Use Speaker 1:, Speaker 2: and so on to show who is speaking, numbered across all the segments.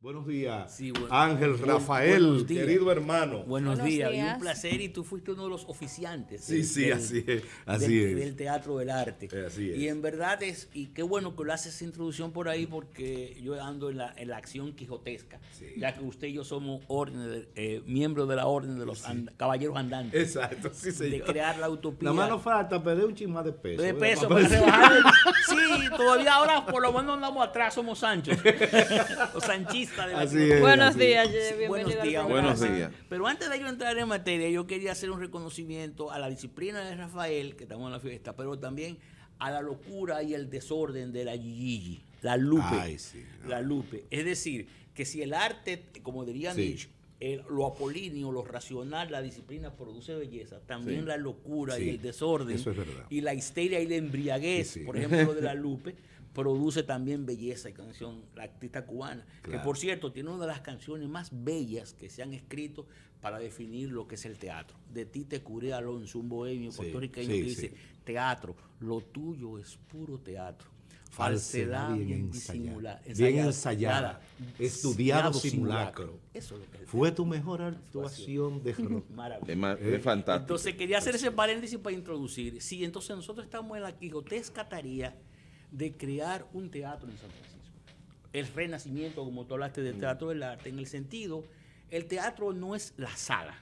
Speaker 1: Buenos días, Ángel Rafael, querido hermano. Buenos, días. un
Speaker 2: placer y tú fuiste uno de los oficiantes. Sí, del, sí, así así del, teatro del arte. Eh, y en verdad es, y qué bueno que lo haces esa introducción por ahí porque yo ando en la, acción
Speaker 1: quijotesca, ya que
Speaker 2: usted y yo somos orden, eh, miembros de la orden de los caballeros
Speaker 1: andantes. Exacto, sí, señor. De crear la utopía. Nada más nos falta perder un chisme de peso. De peso, se sí, todavía
Speaker 2: ahora por lo menos andamos atrás,
Speaker 1: somos Sanchos. los Sanchis
Speaker 2: Buenos días, Buenos días. Buenos días. Pero antes de yo entrar en materia, yo quería hacer un reconocimiento a la disciplina de Rafael, que estamos en la fiesta, pero también a la locura y el desorden de la Gigi, la Lupe. La Lupe. Es decir, que si el arte, como dirían sí. lo apolíneo, lo racional, la disciplina produce belleza, también la locura y el desorden y la histeria y la embriaguez, por ejemplo, de la Lupe, produce también belleza y canción, la artista cubana, que por cierto tiene una de las canciones más bellas que se han escrito para definir lo que es el teatro. De ti te curé Alonso, un bohemio sí, puertorriqueño que dice, teatro, lo tuyo es puro teatro. Falsedad, bien, ensayada, estudiado simulacro. Fue
Speaker 1: tu mejor actuación de Maravilloso. Es, eh, fantástico.
Speaker 3: Entonces
Speaker 2: quería hacer ese paréntesis para introducir. Sí, entonces nosotros estamos en la quijotesca tarea de crear un teatro en San Francisco. El renacimiento, como tú hablaste del mm. teatro del arte, en el sentido, el teatro no es la sala,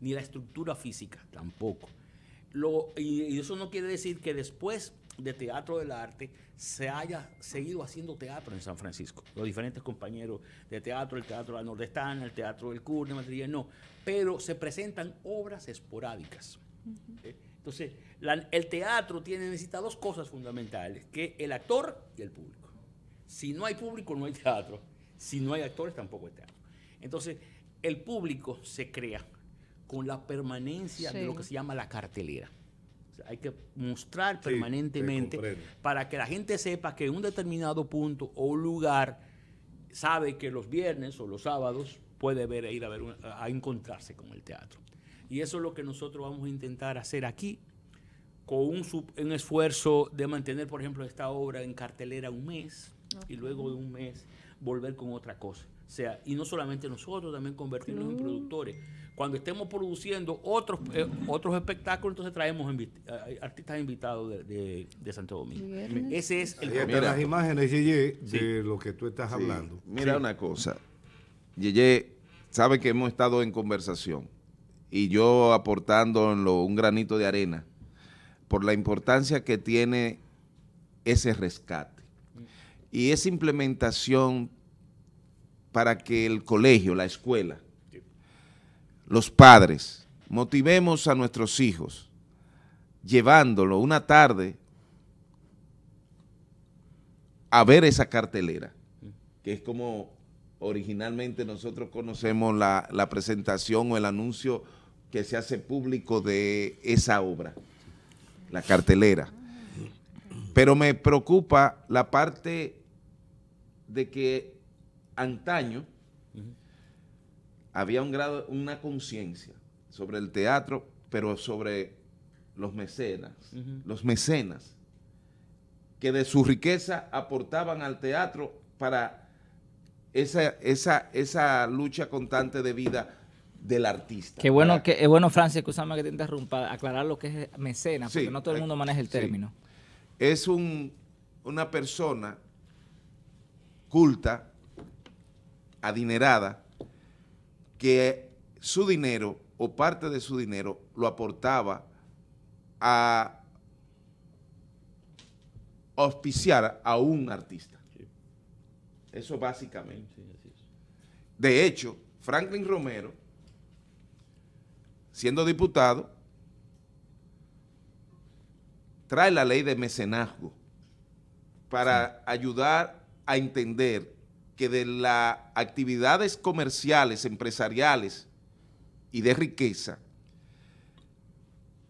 Speaker 2: ni la estructura física tampoco. y, eso no quiere decir que después de teatro del arte se haya seguido haciendo teatro en San Francisco. Los diferentes compañeros de teatro, el teatro de la nordestana, el teatro del Madrid, no, pero se presentan obras esporádicas. Entonces, el teatro tiene, necesita dos cosas fundamentales, que el actor y el público. Si no hay público, no hay teatro. Si no hay actores, tampoco hay teatro. Entonces, el público se crea con la permanencia de lo que se llama la cartelera. hay que mostrar permanentemente para que la gente sepa que en un determinado punto o lugar sabe que los viernes o los sábados puede ver, ir a, ver, a encontrarse con el teatro. Y eso es lo que nosotros vamos a intentar hacer aquí con un, esfuerzo de mantener, por ejemplo, esta obra en cartelera un mes y luego de un mes volver con otra cosa. O sea, y no solamente nosotros, también convertirnos en mm. productores. Cuando estemos produciendo otros eh, otros espectáculos, entonces traemos artistas invitados de, Santo Domingo. Ese es el las
Speaker 1: imágenes, Yeye, de lo que tú estás hablando.
Speaker 3: Mira una cosa. Yeye, sabe que hemos estado en conversación y yo aportando un granito de arena por la importancia que tiene ese rescate y esa implementación para que el colegio, la escuela, los padres, motivemos a nuestros hijos llevándolo una tarde a ver esa cartelera, mm. que es como originalmente nosotros conocemos la, la presentación o el anuncio que se hace público de esa obra, la cartelera. Pero me preocupa la parte de que antaño había un grado, una conciencia sobre el teatro, pero sobre los mecenas, los mecenas, que de su riqueza aportaban al teatro para esa, esa, esa lucha constante de vida del artista.
Speaker 2: Qué bueno, que, es bueno Francis, escúchame que te interrumpa, aclarar lo que es mecena porque no todo el eh, mundo maneja el término.
Speaker 3: Es una persona culta, adinerada, que su dinero o parte de su dinero lo aportaba a auspiciar a un artista. Eso básicamente. De hecho, Franklin Romero siendo diputado, trae la ley de mecenazgo para ayudar a entender que de las actividades comerciales, empresariales y de riqueza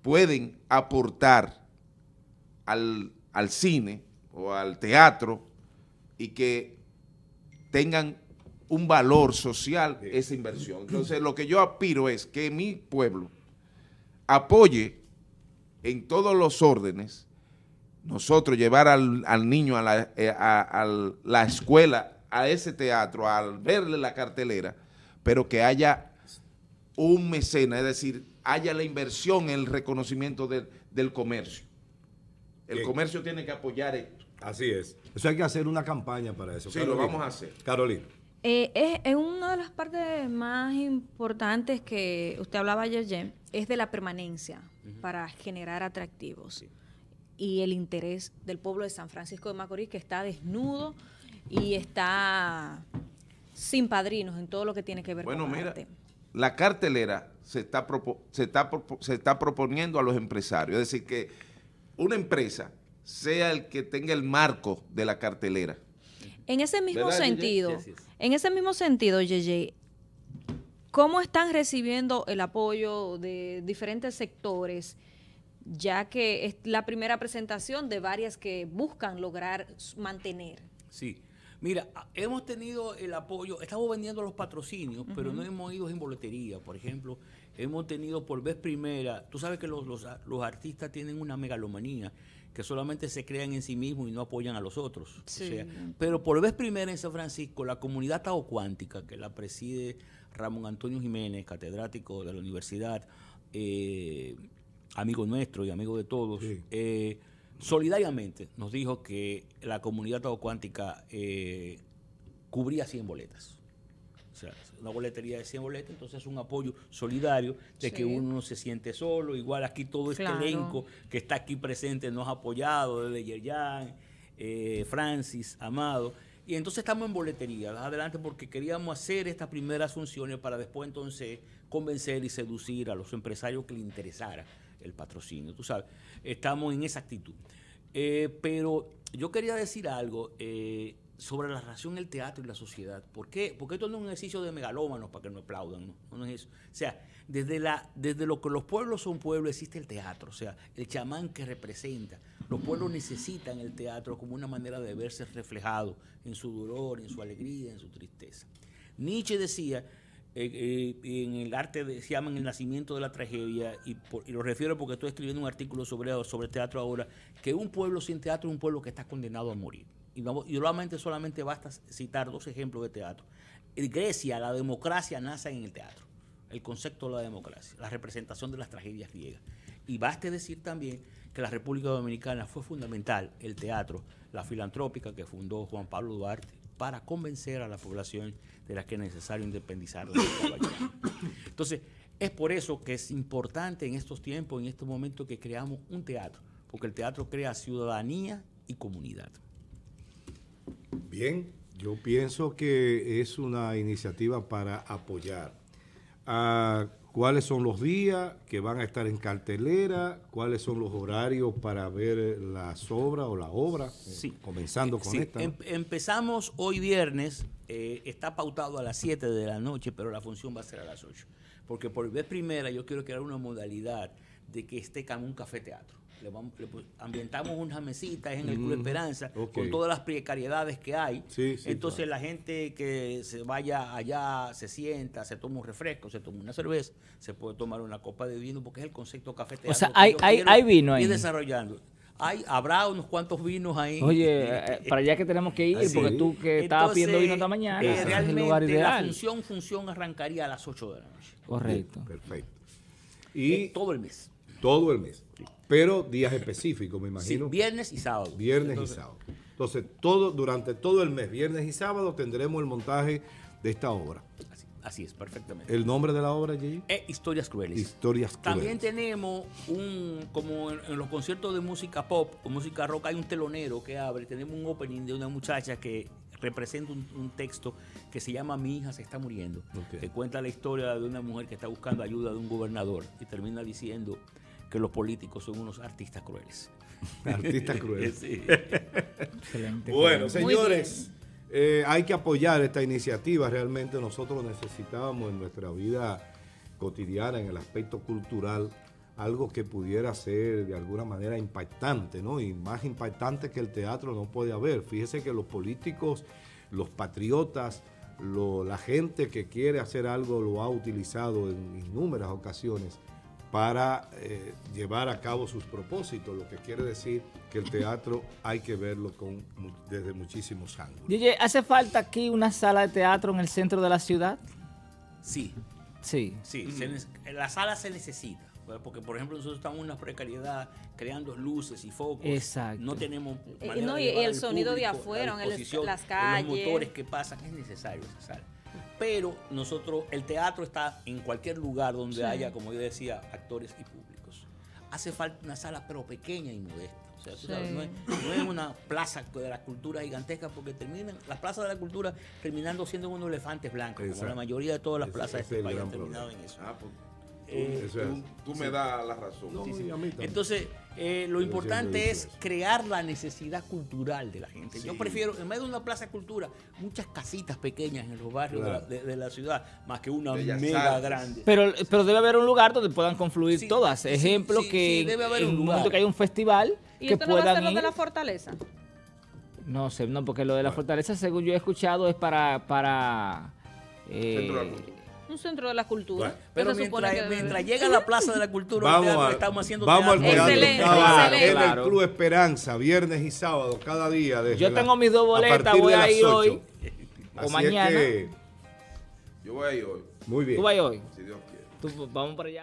Speaker 3: pueden aportar al, al cine o al teatro y que tengan un valor social esa inversión. Entonces, lo que yo aspiro es que mi pueblo apoye en todos los órdenes nosotros llevar al, niño a eh, la, escuela, a ese teatro, al verle la cartelera, pero que haya un mecena, es decir, haya la inversión, el reconocimiento del comercio. El comercio
Speaker 1: tiene que apoyar esto. Así es. Eso hay que hacer una campaña para eso. Sí, lo vamos a hacer. Carolina.
Speaker 2: Eh, es, una de las partes más importantes que usted hablaba ayer, es de la permanencia para generar atractivos y el interés del pueblo de San Francisco de Macorís que está desnudo y está sin padrinos en todo lo que tiene que ver con mira,
Speaker 3: La cartelera se está, se, está se está proponiendo a los empresarios, es decir, que una empresa sea el que tenga el marco de la cartelera
Speaker 2: en ese mismo sentido, en ese mismo sentido, ¿cómo están recibiendo el apoyo de diferentes sectores? Ya que es la primera presentación de varias que buscan lograr mantener. Sí. Mira, hemos tenido el apoyo, estamos vendiendo los patrocinios, pero no hemos ido en boletería. Por ejemplo, hemos tenido por vez primera, tú sabes que los, los, artistas tienen una megalomanía que solamente se crean en sí mismos y no apoyan a los otros. pero por vez primera en San Francisco, la comunidad cuántica que la preside Ramón Antonio Jiménez, catedrático de la universidad, eh, amigo nuestro y amigo de todos, eh, solidariamente nos dijo que la comunidad cuántica eh, cubría 100 boletas. O sea, una boletería de 100 boletas, entonces es un apoyo solidario de que uno se siente solo. Igual aquí todo este elenco que está aquí presente nos ha apoyado, desde Yerjan, eh, Francis, Amado. Y entonces estamos en boletería, adelante, porque queríamos hacer estas primeras funciones para después entonces convencer y seducir a los empresarios que les interesara el patrocinio, tú sabes. Estamos en esa actitud. Eh, pero yo quería decir algo eh, sobre la relación el teatro y la sociedad. ¿Por qué? Porque esto no es un ejercicio de megalómanos para que no aplaudan, ¿no? no, es eso. O sea, desde, la, desde lo que los pueblos son pueblos existe el teatro, o sea, el chamán que representa. Los pueblos necesitan el teatro como una manera de verse reflejado en su dolor, en su alegría, en su tristeza. Nietzsche decía eh, eh, en el arte se llama El nacimiento de la tragedia, y, lo refiero porque estoy escribiendo un artículo sobre, sobre teatro ahora, que un pueblo sin teatro es un pueblo que está condenado a morir. Y, solamente, solamente basta citar dos ejemplos de teatro. En Grecia, la democracia nace en el teatro, el concepto de la democracia, la representación de las tragedias griegas. Y basta decir también que la República Dominicana fue fundamental el teatro, la filantrópica que fundó Juan Pablo Duarte para convencer a la población de la que es necesario independizarla. Entonces, es por eso que es importante en estos tiempos, en estos momentos, que creamos un teatro, porque el teatro crea ciudadanía
Speaker 1: y comunidad. Bien, yo pienso que es una iniciativa para apoyar. a cuáles son los días que van a estar en cartelera, cuáles son los horarios para ver eh, las obras o la obra, eh, sí. comenzando con esta. Em,
Speaker 2: empezamos hoy viernes, eh, está pautado a las 7 de la noche, pero la función va a ser a las 8, porque por vez primera yo quiero crear una modalidad de que esté como un café teatro le, vamos, ambientamos unas mesitas en el Club mm, Esperanza, con todas las precariedades que hay. Entonces la gente que se vaya allá, se sienta, se toma un refresco, se toma una cerveza, se puede tomar una copa de vino, porque es el concepto cafetero. O sea, hay, vino ahí. Y desarrollando. Hay, habrá unos cuantos vinos ahí. Oye, eh, eh, eh, para allá que tenemos que ir, porque tú que estabas pidiendo vino esta mañana, realmente la función, función arrancaría a las 8 de la noche. Correcto. Perfecto.
Speaker 1: Y todo el mes. Todo el mes. Pero días específicos, me imagino. viernes y sábado. Viernes y sábado. Entonces, todo, durante todo el mes, viernes y sábado, tendremos el montaje de esta obra. Así, es, perfectamente. ¿El nombre de la obra, Gigi? E Historias Crueles. Historias Crueles. También
Speaker 2: tenemos un, como en, los conciertos de música pop o música rock, hay un telonero que abre. Tenemos un opening de una muchacha que representa un, texto que se llama Mi hija se está muriendo. Que cuenta la historia de una mujer que está buscando ayuda de un gobernador y termina diciendo que los políticos son unos artistas crueles. Artistas crueles. Bueno, señores,
Speaker 1: eh, hay que apoyar esta iniciativa. Realmente nosotros necesitábamos en nuestra vida cotidiana, en el aspecto cultural, algo que pudiera ser de alguna manera impactante, ¿no? Y más impactante que el teatro no puede haber. Fíjese que los políticos, los patriotas, la gente que quiere hacer algo lo ha utilizado en innumerables ocasiones para eh, llevar a cabo sus propósitos, lo que quiere decir que el teatro hay que verlo con, desde muchísimos ángulos.
Speaker 2: ¿hace falta aquí una sala de teatro en el centro de la ciudad?
Speaker 1: Sí. Sí. Sí, mm.
Speaker 2: la sala se necesita. Pues, porque, por ejemplo, nosotros estamos en una precariedad creando luces y focos. Exacto. No tenemos. Eh, y, el sonido de afuera, en las calles. Los motores que pasan, es necesario esa sala. Pero nosotros, el teatro está en cualquier lugar donde haya, como yo decía, actores y públicos. Hace falta una sala, pero pequeña y modesta. O sea, no, es, una plaza de la cultura gigantesca porque terminan las plazas de la cultura terminando siendo unos elefantes blancos, como la mayoría de todas las plazas de este país han terminado en eso. Ah, pues, tú, me das la razón. Entonces, eh, lo importante es crear la necesidad cultural de la gente. Yo prefiero, en vez de una plaza de cultura, muchas casitas pequeñas en los barrios de, la ciudad, más que una mega grande. Pero, pero debe haber un lugar donde puedan confluir todas. Ejemplo que en un que hay un festival ¿Y que esto no va a ser lo de la fortaleza? No sé, no, porque lo de la fortaleza, según yo he escuchado, es para...
Speaker 1: para eh,
Speaker 2: un centro de la cultura. pero mientras, mientras, llega la Plaza de la Cultura, vamos teatro, estamos haciendo vamos al teatro el
Speaker 1: Club Esperanza, viernes y sábado, cada día. yo tengo mis dos boletas, voy a ir hoy o mañana. yo voy a ir hoy. Muy bien. Tú vas hoy.
Speaker 3: Si Dios quiere. vamos para allá.